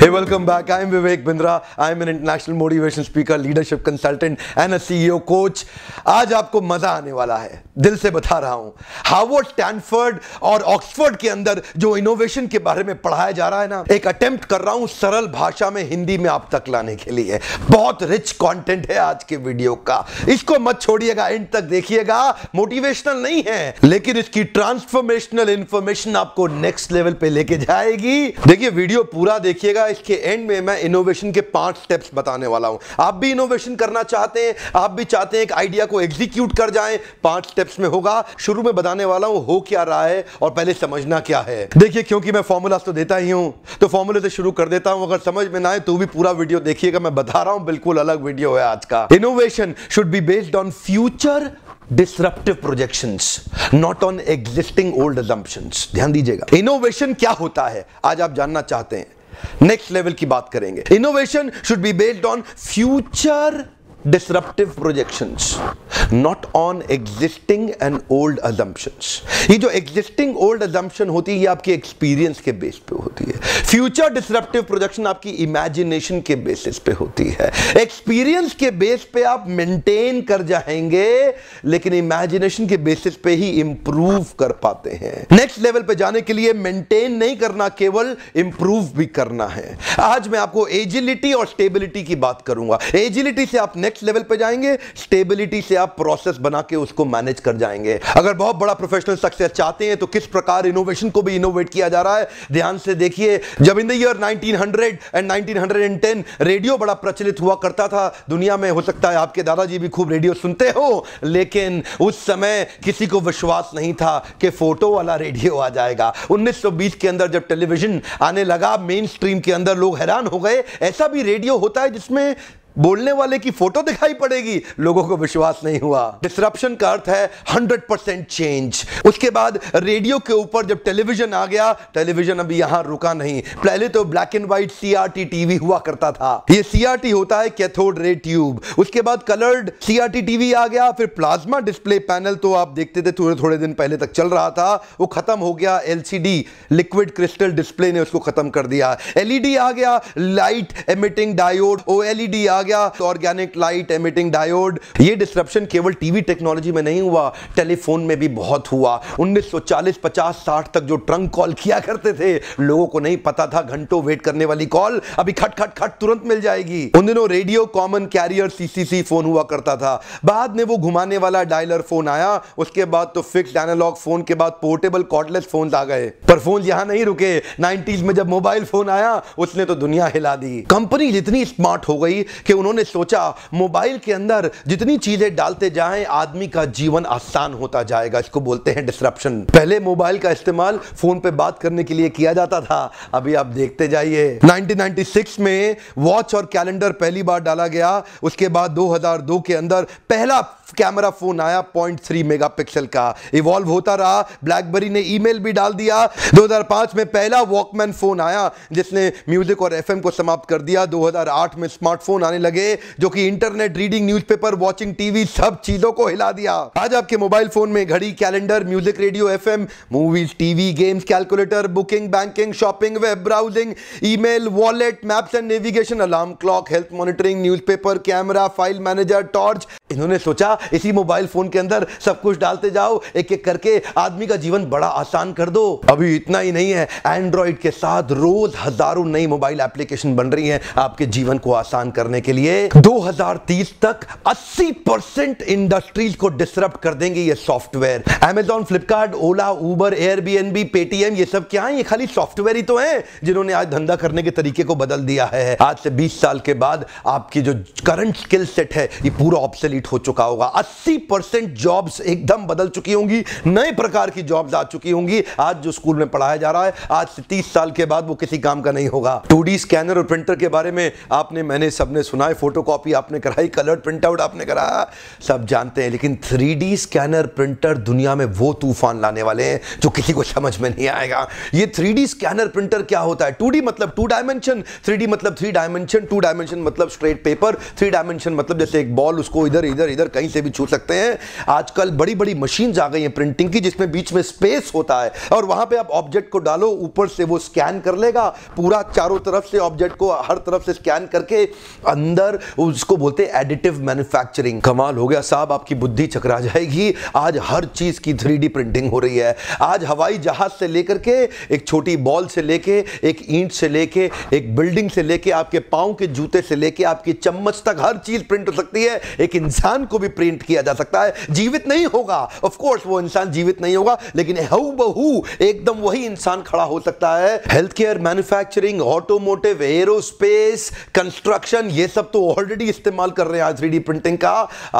Hey, welcome back. I'm Vivek Bindra. I'm an international motivation speaker, leadership consultant and a CEO coach. आज आपको मजा आने वाला है दिल से बता रहा हूं हार्वर्ड स्टैनफर्ड और ऑक्सफोर्ड के अंदर जो इनोवेशन के बारे में पढ़ाया जा रहा है ना एक अटेम्प्ट कर रहा हूं सरल भाषा में हिंदी में आप तक लाने के लिए बहुत रिच कंटेंट है आज के वीडियो का इसको मत छोड़िएगा एंड तक देखिएगा मोटिवेशनल नहीं है लेकिन इसकी ट्रांसफॉर्मेशनल इंफॉर्मेशन आपको नेक्स्ट लेवल पे लेके जाएगी देखिए वीडियो पूरा देखिएगा आज के एंड में मैं इनोवेशन के पांच स्टेप्स बताने वाला हूं आप भी इनोवेशन करना चाहते हैं आप भी चाहते हैं एक आइडिया को एग्जीक्यूट कर जाए पांच स्टेप्स में होगा शुरू में बताने वाला हूं हो क्या रहा है और पहले समझना क्या है देखिए क्योंकि मैं फॉर्मूलाज तो देता ही हूं तो फॉर्मूले से शुरू कर देता हूं अगर समझ में ना आए तो भी पूरा वीडियो देखिएगा मैं बता रहा हूं बिल्कुल अलग वीडियो है आज का innovation should be based on future disruptive projection not on existing old ध्यान दीजिएगा इनोवेशन क्या होता है आज आप जानना चाहते हैं नेक्स्ट लेवल की बात करेंगे innovation should be based on future disruptive projections not on existing and old assumptions ये जो एग्जिस्टिंग ओल्ड अजम्पन होती है ये आपकी एक्सपीरियंस के बेस पे होती है फ्यूचर डिसरप्टिव प्रोजेक्शन आपकी इमेजिनेशन के बेसिस पे होती है एक्सपीरियंस के बेस पे आप मेंटेन कर जाएंगे लेकिन इमेजिनेशन के बेसिस पे ही इंप्रूव कर पाते हैं नेक्स्ट लेवल पे जाने के लिए मेंटेन नहीं करना केवल इंप्रूव भी करना है आज मैं आपको एजिलिटी और स्टेबिलिटी की बात करूंगा एजिलिटी से आप नेक्स्ट नेक्स्ट लेवल पे जाएंगे स्टेबिलिटी से आप प्रोसेस बना के उसको मैनेज कर जाएंगे अगर बहुत बड़ा प्रोफेशनल सक्सेस चाहते हैं तो किस प्रकार इनोवेशन को भी इनोवेट किया जा रहा है ध्यान से देखिए जब in the year 1900 and 1910 radio बड़ा प्रचलित हुआ करता था दुनिया में हो सकता है आपके दादाजी भी खूब रेडियो सुनते हो लेकिन उस समय किसी को विश्वास नहीं था कि फोटो वाला रेडियो आ जाएगा 1920 के अंदर जब टेलीविजन आने लगा मेन स्ट्रीम के अंदर लोग हैरान हो गए ऐसा भी रेडियो होता है जिसमें बोलने वाले की फोटो दिखाई पड़ेगी लोगों को विश्वास नहीं हुआ डिस्ट्रप्शन का अर्थ है परसेंट चेंज उसके बाद रेडियो के ऊपर जब टेलीविजन आ गया टेलीविजन अभी यहां रुका नहीं पहले तो black and white CRT TV हुआ करता था ये सीआरटी होता है कैथोड रे ट्यूब उसके बाद कलर्ड सीआरटी टीवी आ गया फिर प्लाज्मा डिस्प्ले पैनल तो आप देखते थे थोड़े थोड़े दिन पहले तक चल रहा था वो खत्म हो गया एलसीडी लिक्विड क्रिस्टल डिस्प्ले ने उसको खत्म कर दिया एलईडी e आ गया light emitting diode O LED e आ गया तो ऑर्गेनिक लाइट एमिटिंग डायोड ये डिस्ट्रप्शन केवल टीवी टेक्नोलॉजी में नहीं हुआ टेलीफोन में भी बहुत हुआ 1940 50 60 तक जो ट्रंक कॉल किया करते थे लोगों को नहीं पता था घंटों वेट करने वाली कॉल अभी खट खट खट तुरंत मिल जाएगी उन दिनों radio common carrier CCC phone हुआ करता था बाद में वो घुमाने वाला डायलर फोन आया उसके बाद तो फिक्स एनालॉग फोन के बाद पोर्टेबल कॉर्डलेस फोन आ गए पर फोन यहां नहीं रुके नाइनटीज में जब मोबाइल फोन आया उसने तो दुनिया हिला दी कंपनी जितनी स्मार्ट हो गई कि उन्होंने सोचा मोबाइल के अंदर जितनी चीज़ें डालते जाएं आदमी का जीवन आसान होता जाएगा इसको बोलते हैं डिस्ट्रप्शन पहले मोबाइल का इस्तेमाल फ़ोन पे बात करने के लिए किया जाता था अभी आप देखते जाइए 1996 में वॉच और कैलेंडर पहली बार डाला गया उसके बाद 2002 के अंदर पहला कैमरा फ़ोन आया पॉइंट थ्री मेगा पिक्सल का इवॉल्व होता रहा ब्लैकबेरी ने ईमेल भी डाल दिया 2005 में पहला वॉकमैन फ़ोन आया जिसने म्यूज़िक और एफएम को समाप्त कर दिया 2008 में स्मार्टफोन आने आने लगे जो कि internet reading newspaper watching TV सब चीजों को हिला दिया आज आपके मोबाइल फोन में घड़ी calendar music radio FM movies TV games calculator booking banking shopping web browsing email wallet maps and navigation alarm clock health monitoring news camera file manager torch इन्होंने सोचा इसी मोबाइल फोन के अंदर सब कुछ डालते जाओ एक एक करके आदमी का जीवन बड़ा आसान कर दो अभी इतना ही नहीं है एंड्रॉइड के साथ रोज हजारों नई मोबाइल एप्लीकेशन बन रही हैं आपके जीवन को आसान करने के लिए 2030 तक 80 परसेंट इंडस्ट्रीज को डिस्टरप्ट कर देंगे ये software Amazon Flipkart Ola Uber Airbnb Paytm ये सब क्या है ये खाली सॉफ्टवेयर ही तो है जिन्होंने आज धंधा करने के तरीके को बदल दिया है आज से बीस साल के बाद आपकी जो करंट स्किल सेट है ये पूरा ऑप्शन डिलीट हो चुका होगा 80 परसेंट जॉब्स एकदम बदल चुकी होंगी नए प्रकार की जॉब्स आ चुकी होंगी आज जो स्कूल में पढ़ाया जा रहा है आज से तीस साल के बाद वो किसी काम का नहीं होगा टू स्कैनर और प्रिंटर के बारे में आपने मैंने सबने सुना है फोटो आपने कराई कलर प्रिंट आउट आपने कराया सब जानते हैं लेकिन थ्री स्कैनर प्रिंटर दुनिया में वो तूफान लाने वाले हैं जो किसी को समझ में नहीं आएगा ये थ्री स्कैनर प्रिंटर क्या होता है टू मतलब टू डायमेंशन थ्री मतलब थ्री डायमेंशन टू डायमेंशन मतलब स्ट्रेट पेपर थ्री डायमेंशन मतलब जैसे एक बॉल उसको इधर इधर इधर कहीं से भी छू सकते हैं आजकल बड़ी बड़ी मशीन आ गई हैं प्रिंटिंग की जिसमें बीच में स्पेस होता है और वहां पे आप ऑब्जेक्ट को डालो ऊपर से वो स्कैन कर लेगा पूरा चारों तरफ से ऑब्जेक्ट को हर तरफ से स्कैन करके अंदर उसको बोलते हैं एडिटिव मैन्युफैक्चरिंग कमाल हो गया साहब आपकी बुद्धि चकरा जाएगी आज हर चीज की थ्री प्रिंटिंग हो रही है आज हवाई जहाज से लेकर के एक छोटी बॉल से लेके एक ईंट से लेके एक बिल्डिंग से लेके आपके पाँव के जूते से लेके आपकी चम्मच तक हर चीज प्रिंट हो सकती है एक इंसान इंसान को भी प्रिंट किया जा सकता है जीवित नहीं होगा ऑफ कोर्स वो इंसान जीवित नहीं होगा लेकिन हु बहू एकदम वही इंसान खड़ा हो सकता है health care manufacturing automotive aerospace construction ये सब तो ऑलरेडी इस्तेमाल कर रहे हैं आज थ्री प्रिंटिंग का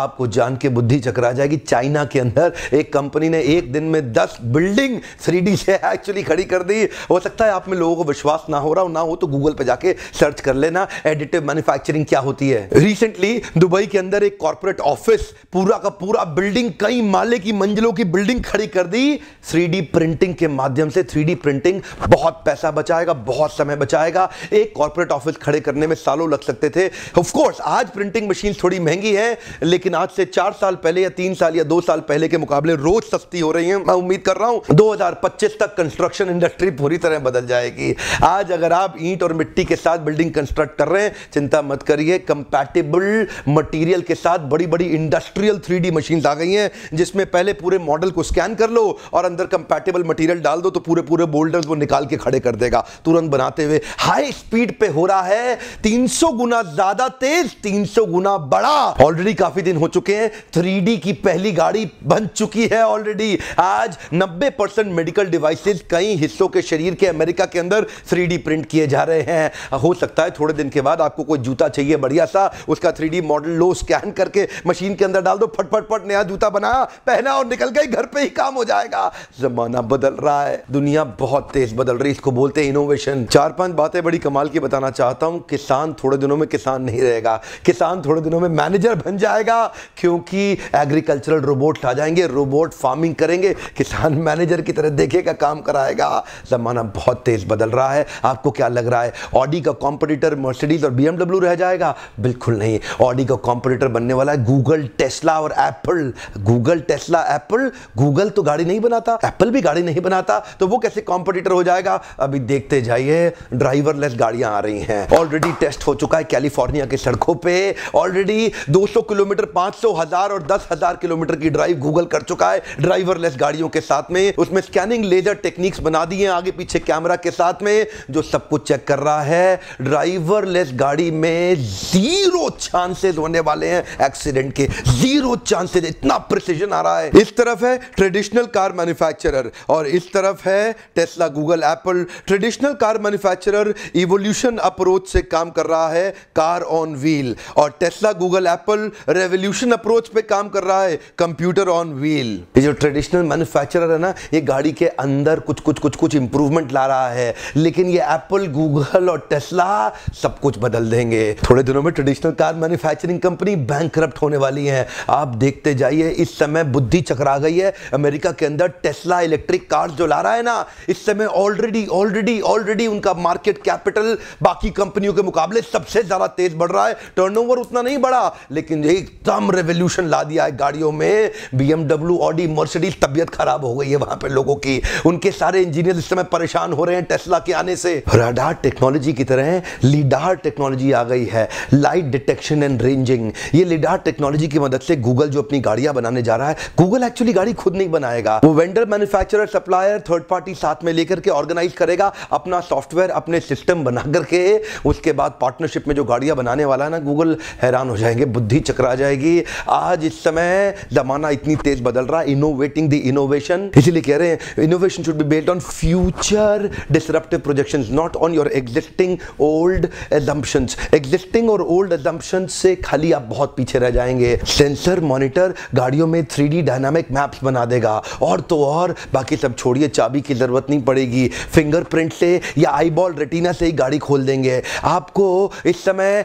आपको जान के बुद्धि चकरा जाएगी चाइना के अंदर एक कंपनी ने एक दिन में दस बिल्डिंग थ्री से एक्चुअली खड़ी कर दी हो सकता है आप में लोगों को विश्वास ना हो रहा हो ना हो तो गूगल पर जाके सर्च कर लेना एडिटिव मैन्युफैक्चरिंग क्या होती है रिसेंटली दुबई के अंदर एक कॉर्पोरेट कॉरपोरेट ऑफिस पूरा का पूरा बिल्डिंग कई माले की मंजिलों की बिल्डिंग खड़ी कर दी थ्री प्रिंटिंग के माध्यम से थ्री प्रिंटिंग बहुत पैसा बचाएगा बहुत समय बचाएगा एक कॉरपोरेट ऑफिस खड़े करने में सालों लग सकते थे ऑफकोर्स आज प्रिंटिंग मशीन थोड़ी महंगी है लेकिन आज से चार साल पहले या तीन साल या दो साल पहले के मुकाबले रोज सस्ती हो रही है मैं उम्मीद कर रहा हूं दो तक कंस्ट्रक्शन इंडस्ट्री पूरी तरह बदल जाएगी आज अगर आप ईंट और मिट्टी के साथ बिल्डिंग कंस्ट्रक्ट कर रहे हैं चिंता मत करिए कंपैटिबल मटेरियल के साथ बड़ी बड़ी इंडस्ट्रियल थ्री मशीन आ गई हैं जिसमें पहले पूरे मॉडल को स्कैन कर लो और अंदर कंपैटिबल मटेरियल डाल दो तो पूरे पूरे बोल्डर्स वो निकाल के खड़े कर देगा तुरंत बनाते हुए हाई स्पीड पे हो रहा है 300 गुना ज्यादा तेज 300 गुना बड़ा ऑलरेडी काफी दिन हो चुके हैं थ्री की पहली गाड़ी बन चुकी है ऑलरेडी आज नब्बे परसेंट मेडिकल डिवाइसेज कई हिस्सों के शरीर के अमेरिका के अंदर थ्री प्रिंट किए जा रहे हैं हो सकता है थोड़े दिन के बाद आपको कोई जूता चाहिए बढ़िया सा उसका थ्री मॉडल लो स्कैन करके करके मशीन के अंदर डाल दो फट फट फट नया जूता बनाया पहना और निकल गई घर पे ही काम हो जाएगा जमाना बदल रहा है दुनिया बहुत तेज बदल रही है इसको बोलते हैं इनोवेशन चार पांच बातें बड़ी कमाल की बताना चाहता हूँ किसान थोड़े दिनों में किसान नहीं रहेगा किसान थोड़े दिनों में मैनेजर बन जाएगा क्योंकि एग्रीकल्चरल रोबोट आ जाएंगे रोबोट फार्मिंग करेंगे किसान मैनेजर की तरह देखेगा काम कराएगा ज़माना बहुत तेज़ बदल रहा है आपको क्या लग रहा है ऑडी का कॉम्पिटिटर मर्सिडीज और बीएमडब्ल्यू रह जाएगा बिल्कुल नहीं ऑडी का कॉम्पिटिटर बनने वाला वाला है गूगल टेस्ला और Apple Google Tesla Apple Google तो गाड़ी नहीं बनाता एप्पल भी गाड़ी नहीं बनाता तो वो कैसे कॉम्पिटिटर हो जाएगा अभी देखते जाइए ड्राइवरलेस गाड़ियां आ रही हैं ऑलरेडी टेस्ट हो चुका है कैलिफोर्निया की सड़कों पे ऑलरेडी 200 किलोमीटर 500 हजार और 10 हजार किलोमीटर की ड्राइव गूगल कर चुका है ड्राइवरलेस गाड़ियों के साथ में उसमें स्कैनिंग लेजर टेक्निक्स बना दिए है आगे पीछे कैमरा के साथ में जो सब कुछ चेक कर रहा है ड्राइवरलेस गाड़ी में जीरो चांसेस होने वाले हैं एक्सीडेंट के जीरो चांसेस इतना प्रिसीजन आ रहा है इस तरफ है ट्रेडिशनल कार मैन्युफैक्चरर और इस तरफ है Tesla Google Apple traditional car manufacturer evolution approach से काम कर रहा है कार ऑन व्हील और Tesla Google Apple revolution approach पे काम कर रहा है कंप्यूटर ऑन व्हील ये जो ट्रेडिशनल मैन्युफैक्चरर है ना ये गाड़ी के अंदर कुछ कुछ कुछ कुछ इंप्रूवमेंट ला रहा है लेकिन ये एप्पल गूगल और टेस्ला सब कुछ बदल देंगे थोड़े दिनों में traditional car manufacturing company bankrupt होने वाली हैं आप देखते जाइए इस समय बुद्धि चकरा गई है अमेरिका के अंदर टेस्ला इलेक्ट्रिक कार्स जो ला रहा है ना इस समय ऑलरेडी ऑलरेडी ऑलरेडी उनका मार्केट कैपिटल बाकी कंपनियों के मुकाबले सबसे ज़्यादा तेज़ बढ़ रहा है टर्न उतना नहीं बढ़ा लेकिन एकदम रेवोल्यूशन ला दिया है गाड़ियों में बी एमडब्ल्यू ऑडी मर्सिडीज तबियत खराब हो गई है वहां पर लोगों की उनके सारे इंजीनियर इस समय परेशान हो रहे हैं टेस्ला के आने से राडार टेक्नोलॉजी की तरह लीडार टेक्नोलॉजी आ गई है लाइट डिटेक्शन एंड रेंजिंग ये लीडार आर टेक्नोलॉजी की मदद से गूगल जो अपनी गाड़ियां बनाने जा रहा है गूगल एक्चुअली गाड़ी खुद नहीं बनाएगा वो vendor manufacturer supplier third party साथ में लेकर के ऑर्गेनाइज करेगा अपना सॉफ्टवेयर अपने सिस्टम बना करके उसके बाद पार्टनरशिप में जो गाड़ियां बनाने वाला है ना गूगल हैरान हो जाएंगे बुद्धि चकरा जाएगी आज इस समय जमाना इतनी तेज बदल रहा है इनोवेटिंग द इनोवेशन इसीलिए कह रहे हैं innovation should be based on future disruptive projection not on your existing old assumptions existing और ओल्ड एजम्पन्स से खाली आप बहुत पीछे रह रह जाएंगे सेंसर मॉनिटर गाड़ियों में थ्री डी डायनामिक मैप्स बना देगा और तो और बाकी सब छोड़िए चाबी की ज़रूरत नहीं पड़ेगी फिंगरप्रिंट से या आईबॉल रेटिना से ही गाड़ी खोल देंगे आपको इस समय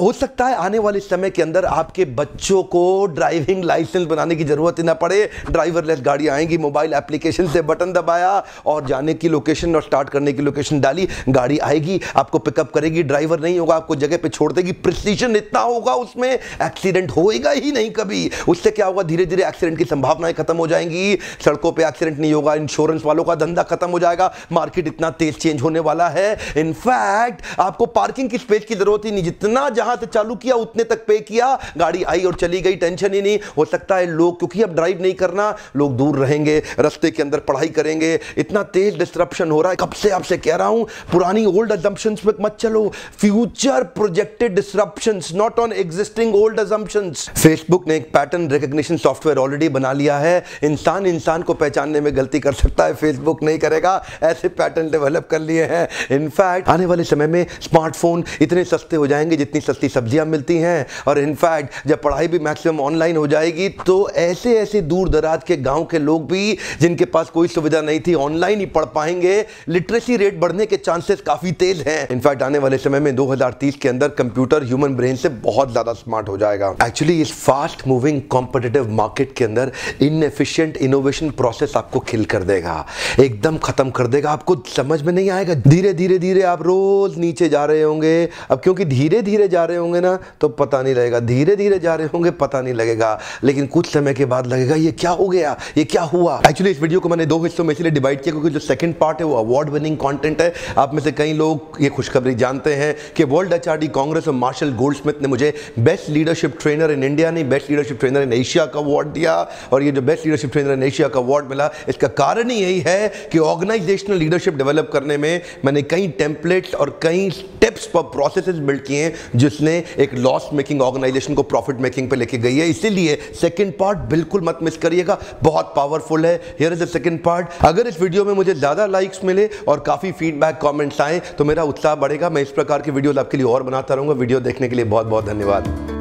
हो सकता है आने वाले समय के अंदर आपके बच्चों को ड्राइविंग लाइसेंस बनाने की ज़रूरत ही ना पड़े ड्राइवरलेस गाड़ी आएंगी मोबाइल एप्लीकेशन से बटन दबाया और जाने की लोकेशन और स्टार्ट करने की लोकेशन डाली गाड़ी आएगी आपको पिकअप करेगी ड्राइवर नहीं होगा आपको जगह पर छोड़ देगी प्रिसीजन इतना होगा उसमें एक्सीडेंट एक्सीडेंट होएगा ही नहीं कभी उससे क्या होगा धीरे धीरे एक्सीडेंट की संभावनाएं खत्म हो जाएंगी सड़कों पे एक्सीडेंट नहीं होगा इंश्योरेंस वालों का धंधा खत्म हो जाएगा मार्केट इतना तेज चेंज होने वाला है इनफैक्ट आपको पार्किंग की स्पेस की जरूरत ही नहीं जितना जहां से चालू किया उतने तक पे किया गाड़ी आई और चली गई टेंशन ही नहीं हो सकता है लोग क्योंकि अब ड्राइव नहीं करना लोग दूर रहेंगे रस्ते के अंदर पढ़ाई करेंगे इतना तेज डिस्ट्रप्शन हो रहा है कब से आपसे कह रहा हूं पुरानी ओल्ड एजम्पन्स में मत चलो future projected disruption not on existing old assumptions options Facebook ने एक पैटर्न रिकग्निशन सॉफ्टवेयर ऑलरेडी बना लिया है इंसान इंसान को पहचानने में गलती कर सकता है फेसबुक नहीं करेगा ऐसे पैटर्न डेवलप कर लिए हैं इनफैक्ट आने वाले समय में स्मार्टफोन इतने सस्ते हो जाएंगे जितनी सस्ती सब्जियां मिलती हैं और इनफैक्ट जब पढ़ाई भी मैक्सिमम ऑनलाइन हो जाएगी तो ऐसे ऐसे दूर दराज के गाँव के लोग भी जिनके पास कोई सुविधा नहीं थी ऑनलाइन ही पढ़ पाएंगे लिटरेसी रेट बढ़ने के चांसेस काफी तेज हैं इनफैक्ट आने वाले समय में 2030 के अंदर कंप्यूटर ह्यूमन ब्रेन से बहुत ज्यादा स्मार्ट हो जाएगा एक्चुअली इस फास्ट मूविंग कॉम्पिटिटिव मार्केट के अंदर इनएफिशिएंट इनोवेशन प्रोसेस आपको खिल कर देगा एकदम ख़त्म कर देगा आपको समझ में नहीं आएगा धीरे धीरे धीरे आप रोज़ नीचे जा रहे होंगे अब क्योंकि धीरे धीरे जा रहे होंगे ना तो पता नहीं लगेगा धीरे धीरे जा रहे होंगे पता नहीं लगेगा लेकिन कुछ समय के बाद लगेगा ये क्या हो गया ये क्या हुआ एक्चुअली इस वीडियो को मैंने दो हिस्सों में इसलिए डिवाइड किया क्योंकि जो सेकंड पार्ट है वो अवार्ड विनिंग कॉन्टेंट है आप में से कई लोग ये खुशखबरी जानते हैं कि वर्ल्ड एच कांग्रेस और मार्शल गोल्ड ने मुझे best leadership trainer in India नहीं best leadership trainer in Asia का अवार्ड दिया और ये जो best leadership trainer in Asia का अवार्ड मिला इसका कारण ही यही है कि ऑर्गेनाइजेशनल लीडरशिप डेवलप करने में मैंने कई टेम्पलेट्स और कई स्टेप्स पर प्रोसेस बिल्ड किए हैं जिसने एक लॉस मेकिंग ऑर्गेनाइजेशन को प्रॉफिट मेकिंग पर लेके गई है इसीलिए सेकेंड पार्ट बिल्कुल मत मिस करिएगा बहुत पावरफुल है here is the second part अगर इस वीडियो में मुझे ज़्यादा लाइक्स मिले और काफ़ी फीडबैक कॉमेंट्स आए तो मेरा उत्साह बढ़ेगा मैं इस प्रकार की वीडियोज़ आपके लिए और बनाता रहूँगा वीडियो देखने के लिए बहुत बहुत धन्यवाद